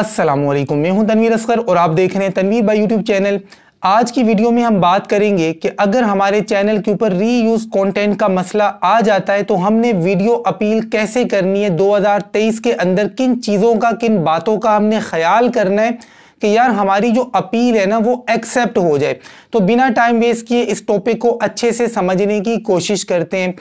अस्सलाम वालेकुम मैं हूं तनवीर असगर और आप देख रहे हैं तनवीर बाई यूट्यूब चैनल आज की वीडियो में हम बात करेंगे कि अगर हमारे चैनल के ऊपर रीयूज कंटेंट का मसला आ जाता है तो हमने वीडियो अपील कैसे करनी है 2023 के अंदर किन चीज़ों का किन बातों का हमने ख्याल करना है कि यार हमारी जो अपील है ना वो एक्सेप्ट हो जाए तो बिना टाइम वेस्ट किए इस टॉपिक को अच्छे से समझने की कोशिश करते हैं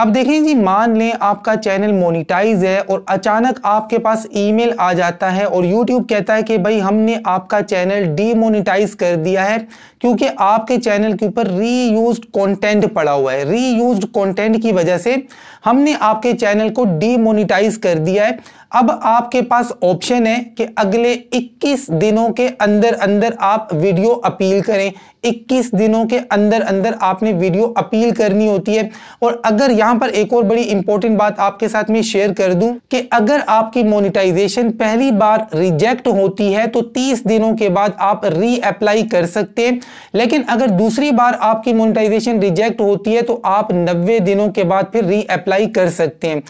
अब देखें जी मान लें आपका चैनल मोनिटाइज है और अचानक आपके पास ईमेल आ जाता है और यूट्यूब कहता है कि भाई हमने आपका चैनल डीमोनिटाइज कर दिया है क्योंकि आपके चैनल के ऊपर रीयूज कंटेंट पड़ा हुआ है रीयूज कंटेंट की वजह से हमने आपके चैनल को डीमोनिटाइज कर दिया है अब आपके पास ऑप्शन है कि अगले 21 दिनों के अंदर अंदर आप वीडियो अपील करें 21 दिनों के अंदर अंदर आपने वीडियो अपील करनी होती है और अगर यहाँ पर एक और बड़ी इंपॉर्टेंट बात आपके साथ में शेयर कर दूं कि अगर आपकी मोनिटाइजेशन पहली बार रिजेक्ट होती है तो 30 दिनों के बाद आप री अप्लाई कर सकते हैं लेकिन अगर दूसरी बार आपकी मोनिटाइजेशन रिजेक्ट होती है तो आप नब्बे दिनों के बाद फिर री अप्लाई कर सकते हैं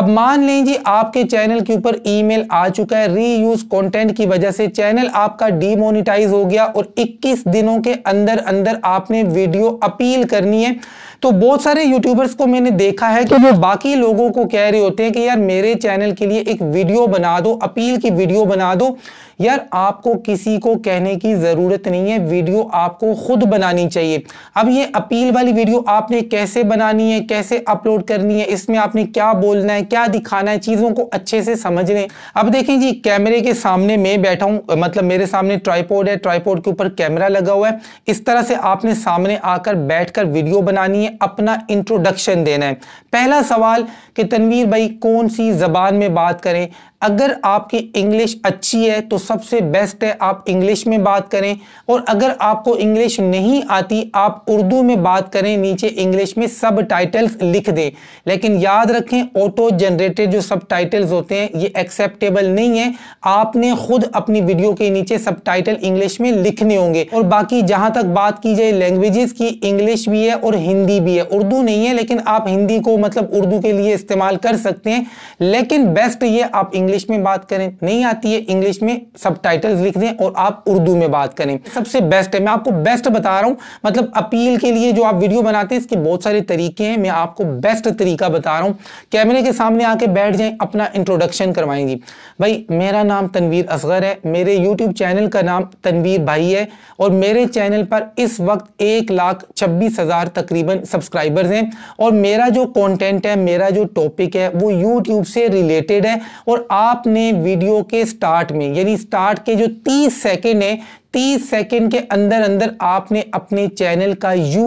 अब मान लें जी आपके चैनल के ऊपर ईमेल आ चुका है रीयूज कंटेंट की वजह से चैनल आपका डीमोनिटाइज हो गया और 21 दिनों के अंदर अंदर अंदर आपने वीडियो अपील करनी है तो बहुत सारे यूट्यूबर्स को मैंने देखा है कि वो बाकी लोगों को कह रहे होते हैं कि यार मेरे चैनल के लिए एक वीडियो बना दो अपील की वीडियो बना दो यार आपको किसी को कहने की ज़रूरत नहीं है वीडियो आपको खुद बनानी चाहिए अब ये अपील वाली वीडियो आपने कैसे बनानी है कैसे अपलोड करनी है इसमें आपने क्या बोलना है क्या दिखाना है चीज़ों को अच्छे से समझ लें अब देखें जी कैमरे के सामने मैं बैठा हूँ मतलब मेरे सामने ट्राईपोर्ड है ट्राईपोर्ड के ऊपर कैमरा लगा हुआ है इस तरह से आपने सामने आकर बैठ वीडियो बनानी है अपना इंट्रोडक्शन देना है पहला सवाल कि तनवीर भाई कौन सी ज़बान में बात करें अगर आपकी इंग्लिश अच्छी है तो सबसे बेस्ट है आप इंग्लिश में बात करें और अगर आपको इंग्लिश नहीं आती आप उर्दू में बात करें नीचे इंग्लिश में सब टाइटल्स लिख दें लेकिन याद रखें ऑटो जनरेटेड जो सब टाइटल्स होते हैं ये एक्सेप्टेबल नहीं है आपने खुद अपनी वीडियो के नीचे सब टाइटल इंग्लिश में लिखने होंगे और बाकी जहाँ तक बात की जाए लैंग्वेजेस की इंग्लिश भी है और हिंदी भी है उर्दू नहीं है लेकिन आप हिंदी को मतलब उर्दू के लिए इस्तेमाल कर सकते हैं लेकिन बेस्ट ये आप इंग्लिश में बात करें नहीं आती है इंग्लिश में सब लिख दें और आप उर्दू में बात करें सबसे बेस्ट है मैं आपको बेस्ट बता रहा हूँ मतलब अपील के लिए जो आप वीडियो बनाते हैं इसके बहुत सारे तरीके हैं मैं आपको बेस्ट तरीका बता रहा हूँ कैमरे के सामने आके बैठ जाएं अपना इंट्रोडक्शन करवाएंगी भाई मेरा नाम तनवीर असगर है मेरे यूट्यूब चैनल का नाम तनवीर भाई है और मेरे चैनल पर इस वक्त एक लाख छब्बीस हज़ार तकरीबन सब्सक्राइबर्स हैं और मेरा जो कंटेंट है मेरा जो टॉपिक है वो यूट्यूब से रिलेटेड है और आपने वीडियो के स्टार्ट में यानी स्टार्ट के जो 30 सेकेंड है 30 सेकंड के अंदर अंदर आपने अपने चैनल का यू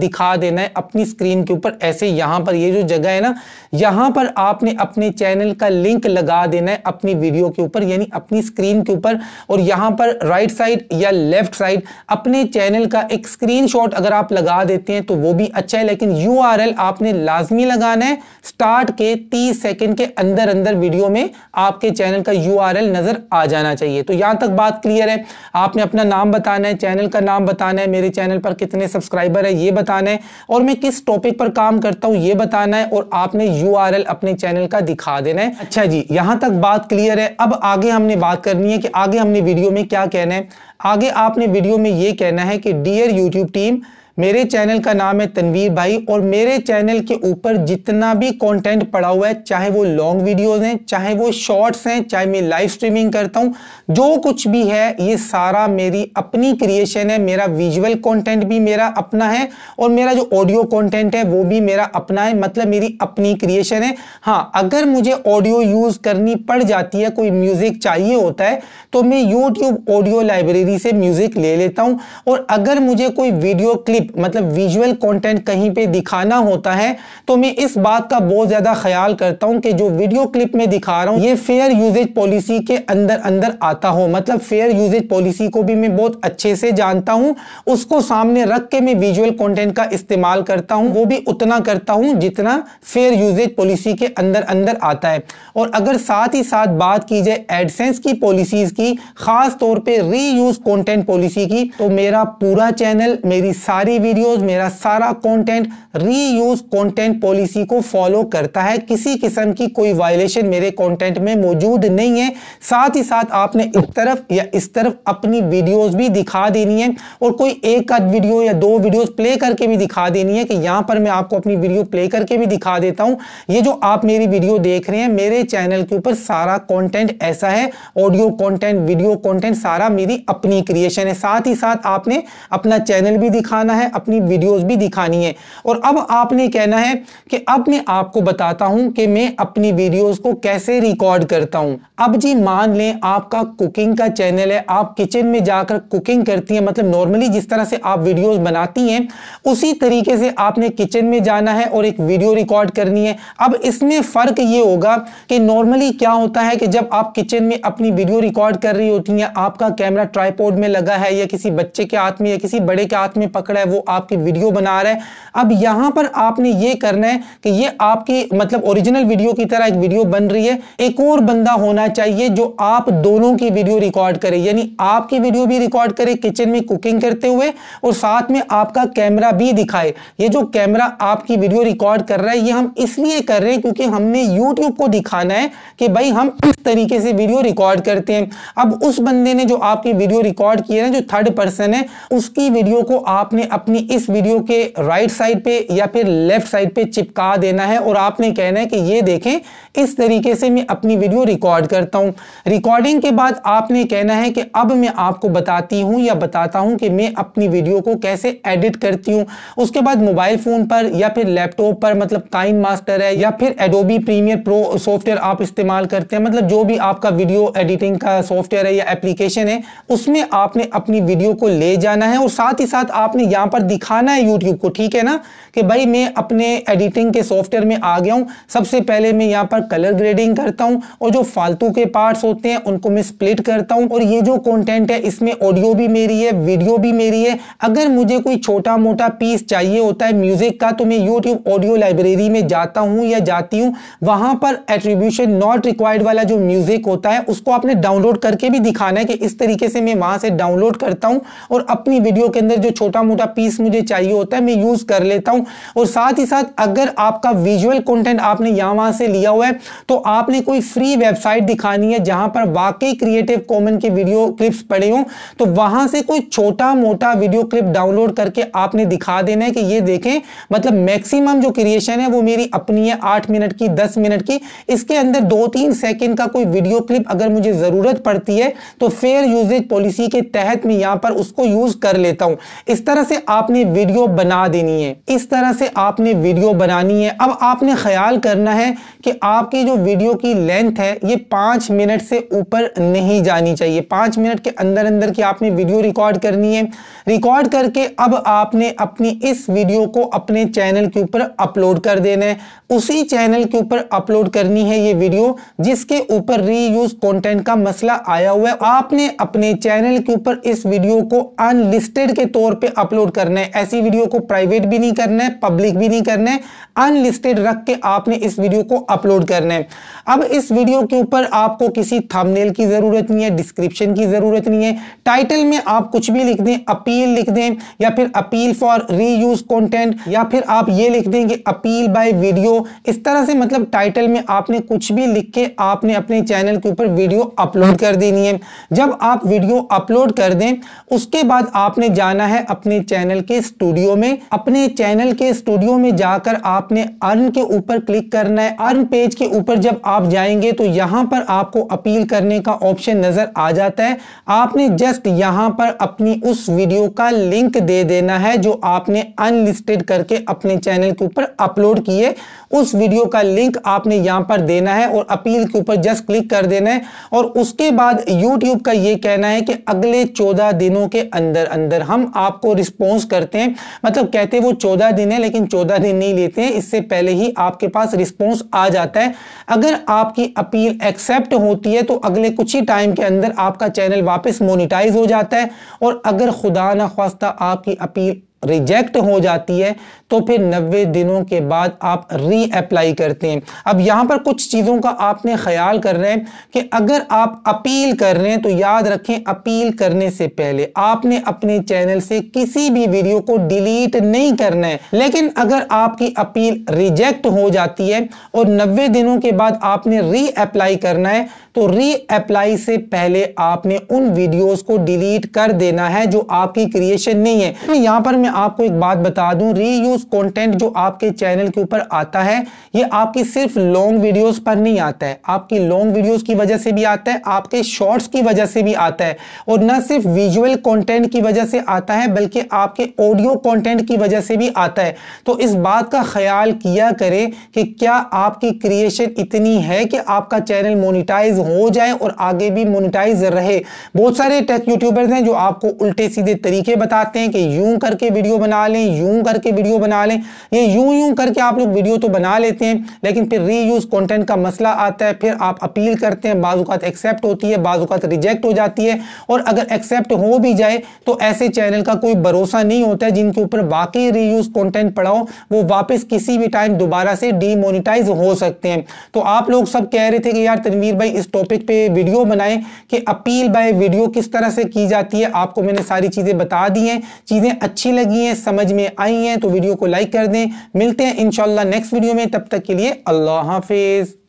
दिखा देना है अपनी स्क्रीन के ऊपर ऐसे यहाँ पर ये जो जगह है ना यहाँ पर आपने अपने चैनल का लिंक लगा देना है अपनी वीडियो के ऊपर यानी अपनी स्क्रीन के ऊपर और यहाँ पर राइट साइड या लेफ्ट साइड अपने चैनल का एक स्क्रीन अगर आप लगा देते हैं तो वो भी अच्छा है लेकिन यू आपने लाजमी लगाना है स्टार्ट के तीस सेकेंड के अंदर अंदर वीडियो में आपके चैनल का यू नज़र आ जाना चाहिए तो यहाँ तक बात क्लियर है आप आपने अपना नाम बताना है चैनल का नाम बताना है मेरे चैनल पर कितने सब्सक्राइबर है ये बताना है और मैं किस टॉपिक पर काम करता हूँ ये बताना है और आपने यू अपने चैनल का दिखा देना है अच्छा जी यहाँ तक बात क्लियर है अब आगे हमने बात करनी है कि आगे हमने वीडियो में क्या कहना है आगे आपने वीडियो में ये कहना है कि डियर यूट्यूब टीम मेरे चैनल का नाम है तनवीर भाई और मेरे चैनल के ऊपर जितना भी कंटेंट पड़ा हुआ है चाहे वो लॉन्ग वीडियोस हैं चाहे वो शॉर्ट्स हैं चाहे मैं लाइव स्ट्रीमिंग करता हूं जो कुछ भी है ये सारा मेरी अपनी क्रिएशन है मेरा विजुअल कंटेंट भी मेरा अपना है और मेरा जो ऑडियो कंटेंट है वो भी मेरा अपना है मतलब मेरी अपनी क्रिएशन है हाँ अगर मुझे ऑडियो यूज़ करनी पड़ जाती है कोई म्यूज़िक चाहिए होता है तो मैं यूट्यूब ऑडियो लाइब्रेरी से म्यूज़िक ले लेता हूँ और अगर मुझे कोई वीडियो क्लिप मतलब विजुअल कंटेंट कहीं पे दिखाना होता है तो मैं इस बात का बहुत ज़्यादा ख्याल करता हूँ कि जो वीडियो क्लिप में दिखा रहा हूँ ये फेयर यूजेज पॉलिसी के अंदर अंदर आता हो मतलब फेयर यूजेज पॉलिसी को भी मैं बहुत अच्छे से जानता हूँ उसको सामने रख के मैं विजुअल कॉन्टेंट का इस्तेमाल करता हूँ वो भी उतना करता हूँ जितना फेयर यूजेज पॉलिसी के अंदर अंदर आता है और अगर साथ ही साथ बात की जाए एडसेंस की पॉलिसीज की खास तौर पे रीयूज कंटेंट पॉलिसी की तो मेरा पूरा चैनल मेरी सारी सारी वीडियोस मेरा सारा कंटेंट रीयूज कंटेंट पॉलिसी को फॉलो करता है किसी किस्म की कोई वायलेशन मेरे कंटेंट में मौजूद नहीं है साथ ही साथ आपने इस तरफ या इस तरफ अपनी वीडियोस भी दिखा देनी है और कोई एक आध वीडियो या दो वीडियोस प्ले करके भी दिखा देनी है कि यहाँ पर मैं आपको अपनी वीडियो प्ले करके भी दिखा देता हूँ ये जो आप मेरी वीडियो देख रहे हैं मेरे चैनल के ऊपर सारा कॉन्टेंट ऐसा है ऑडियो कॉन्टेंट वीडियो कॉन्टेंट सारा मेरी अपनी क्रिएशन है साथ ही साथ आपने अपना चैनल भी दिखाना है है अपनी वीडियोस भी दिखानी है और अब आपने कहना है कि अब मैं आपको बताता हूं कि मैं अपनी वीडियोस को कैसे रिकॉर्ड करता हूं अब जी मान लें आपका कुकिंग का चैनल है आप किचन में जाकर कुकिंग करती हैं मतलब नॉर्मली जिस तरह से आप वीडियोज बनाती हैं उसी तरीके से आपने किचन में जाना है और एक वीडियो रिकॉर्ड करनी है अब इसमें फ़र्क ये होगा कि नॉर्मली क्या होता है कि जब आप किचन में अपनी वीडियो रिकॉर्ड कर रही होती हैं आपका कैमरा ट्राईपोर्ड में लगा है या किसी बच्चे के हाथ में या किसी बड़े के हाथ में पकड़ा है वो आपकी वीडियो बना रहा है अब यहां पर आपने ये करना है कि ये आपकी मतलब ओरिजिनल वीडियो की तरह एक वीडियो बन रही है एक और बंदा होना चाहिए जो आप दोनों की वीडियो रिकॉर्ड करे यानी आपकी वीडियो भी रिकॉर्ड करे किचन में कुकिंग करते हुए और साथ में आपका कैमरा भी दिखाए ये जो कैमरा आपकी वीडियो रिकॉर्ड कर रहा है ये हम इसलिए कर रहे हैं क्योंकि हमने यूट्यूब को दिखाना है कि भाई हम इस तरीके से वीडियो रिकॉर्ड करते हैं अब उस बंदे ने जो आपकी वीडियो रिकॉर्ड किया है जो थर्ड पर्सन है उसकी वीडियो को आपने अपनी इस वीडियो के राइट साइड पे या फिर लेफ्ट साइड पे चिपका देना है और आपने कहना है कि ये देखें इस तरीके से मैं अपनी वीडियो रिकॉर्ड करता हूँ रिकॉर्डिंग के बाद आपने कहना है कि अब मैं आपको बताती हूँ या बताता हूँ कि मैं अपनी वीडियो को कैसे एडिट करती हूँ उसके बाद मोबाइल फ़ोन पर या फिर लैपटॉप पर मतलब काइन मास्टर है या फिर एडोबी प्रीमियर प्रो सॉफ्टवेयर आप इस्तेमाल करते हैं मतलब जो भी आपका वीडियो एडिटिंग का सॉफ्टवेयर है या एप्लीकेशन है उसमें आपने अपनी वीडियो को ले जाना है और साथ ही साथ आपने यहाँ पर दिखाना है यूट्यूब को ठीक है ना कि भाई मैं अपने एडिटिंग के सॉफ्टवेयर में आ गया हूँ सबसे पहले मैं यहाँ पर कलर ग्रेडिंग करता हूँ और जो फालतू के पार्ट्स होते हैं उनको मैं स्प्लिट करता हूँ और ये जो कंटेंट है इसमें ऑडियो भी मेरी है वीडियो भी मेरी है अगर मुझे कोई छोटा मोटा पीस चाहिए होता है म्यूजिक का तो मैं यूट्यूब ऑडियो लाइब्रेरी में जाता हूँ या जाती हूँ वहां पर एट्रीब्यूशन नॉट रिक्वायर्ड वाला जो म्यूजिक होता है उसको आपने डाउनलोड करके भी दिखाना है कि इस तरीके से मैं वहां से डाउनलोड करता हूँ और अपनी वीडियो के अंदर जो छोटा मोटा पीस मुझे चाहिए होता है मैं यूज कर लेता हूं और साथ ही साथ अगर आपका विजुअल कंटेंट आपने यहां वहां से लिया हुआ है तो आपने कोई फ्री वेबसाइट दिखानी है जहां पर वाकई क्रिएटिव कॉमन के वीडियो क्लिप्स पड़े हों तो वहां से कोई छोटा मोटा वीडियो क्लिप डाउनलोड करके आपने दिखा देना है कि ये देखें मतलब मैक्सिमम जो क्रिएशन है वो मेरी अपनी है आठ मिनट की दस मिनट की इसके अंदर दो तीन सेकेंड का कोई वीडियो क्लिप अगर मुझे ज़रूरत पड़ती है तो फेयर यूजेज पॉलिसी के तहत मैं यहां पर उसको यूज़ कर लेता हूं इस तरह से आपने वीडियो बना देनी है इस तरह से आपने वीडियो बनानी है अब आपने ख्याल करना है कि आपकी जो वीडियो की लेंथ है ये पाँच मिनट से ऊपर नहीं जानी चाहिए पाँच मिनट के अंदर अंदर की आपने वीडियो रिकॉर्ड करनी है रिकॉर्ड करके अब आपने अपनी इस वीडियो को अपने चैनल के ऊपर अपलोड कर देना है उसी चैनल के ऊपर अपलोड करनी है ये वीडियो जिसके ऊपर रीयूज कंटेंट का मसला आया हुआ है आपने अपने चैनल के ऊपर इस वीडियो को अनलिस्टेड के तौर पर अपलोड करना है ऐसी वीडियो को प्राइवेट भी नहीं करना है पब्लिक भी नहीं करना है अनलिस्टेड रख के आपने इस वीडियो को अपलोड करना है अब इस वीडियो के ऊपर आपको किसी थंबनेल की ज़रूरत नहीं है डिस्क्रिप्शन की ज़रूरत नहीं है टाइटल में आप कुछ भी लिख दें अपील लिख दें या फिर अपील फॉर रीयूज कंटेंट या फिर आप ये लिख दें कि अपील बाय वीडियो इस तरह से मतलब टाइटल में आपने कुछ भी लिख के आपने अपने चैनल के ऊपर वीडियो अपलोड कर देनी है जब आप वीडियो अपलोड कर दें उसके बाद आपने जाना है अपने चैनल चैनल के स्टूडियो में अपने चैनल के स्टूडियो में जाकर आपने अर्न के ऊपर क्लिक करना है अर्न पेज के ऊपर जब आप जाएंगे तो यहाँ पर आपको अपील करने का ऑप्शन नजर आ जाता है आपने जस्ट यहाँ पर अपनी उस वीडियो का लिंक दे देना है जो आपने अनलिस्टेड करके अपने चैनल के ऊपर अपलोड किए उस वीडियो का लिंक आपने यहाँ पर देना है और अपील के ऊपर जस्ट क्लिक कर देना है और उसके बाद यूट्यूब का ये कहना है कि अगले चौदह दिनों के अंदर अंदर हम आपको रिस्पॉन्स अनाउंस करते हैं मतलब कहते हैं वो चौदह दिन है लेकिन चौदह दिन नहीं लेते हैं इससे पहले ही आपके पास रिस्पॉन्स आ जाता है अगर आपकी अपील एक्सेप्ट होती है तो अगले कुछ ही टाइम के अंदर आपका चैनल वापस मोनिटाइज हो जाता है और अगर खुदा ना खास्ता आपकी अपील रिजेक्ट हो जाती है तो फिर 90 दिनों के बाद आप रीअप्लाई करते हैं अब यहां पर कुछ चीज़ों का आपने ख्याल कर रहे हैं कि अगर आप अपील कर रहे हैं तो याद रखें अपील करने से पहले आपने अपने चैनल से किसी भी वीडियो को डिलीट नहीं करना है लेकिन अगर आपकी अपील रिजेक्ट हो जाती है और नब्बे दिनों के बाद आपने रीअप्लाई करना है तो रीअप्लाई से पहले आपने उन वीडियोस को डिलीट कर देना है जो आपकी क्रिएशन नहीं है तो पर मैं आपको एक बात बता दूं रीयूज कंटेंट जो आपके चैनल के ऊपर आता है ये आपकी सिर्फ लॉन्ग वीडियोस पर नहीं आता है आपकी लॉन्ग वीडियोस की वजह से भी आता है आपके शॉर्ट्स की वजह से भी आता है और न सिर्फ विजुअल कॉन्टेंट की वजह से आता है बल्कि आपके ऑडियो कॉन्टेंट की वजह से भी आता है तो इस बात का ख्याल किया करें कि क्या आपकी क्रिएशन इतनी है कि आपका चैनल मोनिटाइज हो जाए और आगे भी मोनिटाइज रहे बहुत सारे टेक यूट्यूबर्स हैं जो आपको उल्टे सीधे तरीके बताते हैं कि यूं करके वीडियो बना लें यूं करके वीडियो बना लें ये यूं यूं करके आप लोग वीडियो तो बना लेते हैं लेकिन फिर रीयूज़ कॉन्टेंट का मसला आता है फिर आप अपील करते हैं बाजूकात एक्सेप्ट होती है बाजूकात रिजेक्ट हो जाती है और अगर एक्सेप्ट हो भी जाए तो ऐसे चैनल का कोई भरोसा नहीं होता है जिनके ऊपर वाकई रीयूज़ कंटेंट पड़ा हो वो वापस किसी भी टाइम दोबारा से डीमोनिटाइज हो सकते हैं तो आप लोग सब कह रहे थे कि यार तनवीर भाई इस टॉपिक पे वीडियो बनाएं कि अपील बाय वीडियो किस तरह से की जाती है आपको मैंने सारी चीज़ें बता दी हैं चीज़ें अच्छी लगी हैं समझ में आई हैं तो वीडियो को लाइक कर दें मिलते हैं इन नेक्स्ट वीडियो में तब तक के लिए अल्लाह हाफिज़